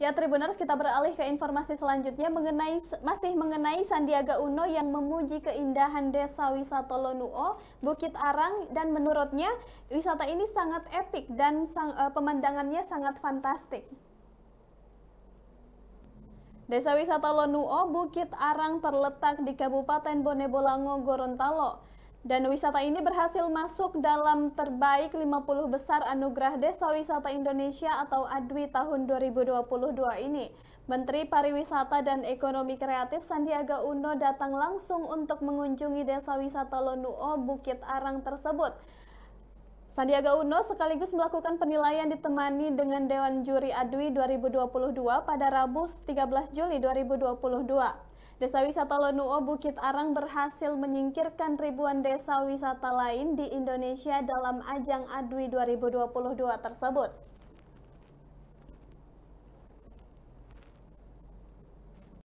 Ya Tribuners, kita beralih ke informasi selanjutnya mengenai masih mengenai Sandiaga Uno yang memuji keindahan desa wisata Lonuo, Bukit Arang dan menurutnya wisata ini sangat epik dan sang, uh, pemandangannya sangat fantastik. Desa wisata Lonuo Bukit Arang terletak di Kabupaten Bone Bolango, Gorontalo. Dan wisata ini berhasil masuk dalam terbaik 50 besar anugerah Desa Wisata Indonesia atau ADWI tahun 2022 ini. Menteri Pariwisata dan Ekonomi Kreatif Sandiaga Uno datang langsung untuk mengunjungi Desa Wisata Lonuo Bukit Arang tersebut. Sandiaga Uno sekaligus melakukan penilaian ditemani dengan Dewan Juri ADWI 2022 pada Rabu 13 Juli 2022. Desa wisata Lonuo Bukit Arang berhasil menyingkirkan ribuan desa wisata lain di Indonesia dalam ajang ADWI 2022 tersebut.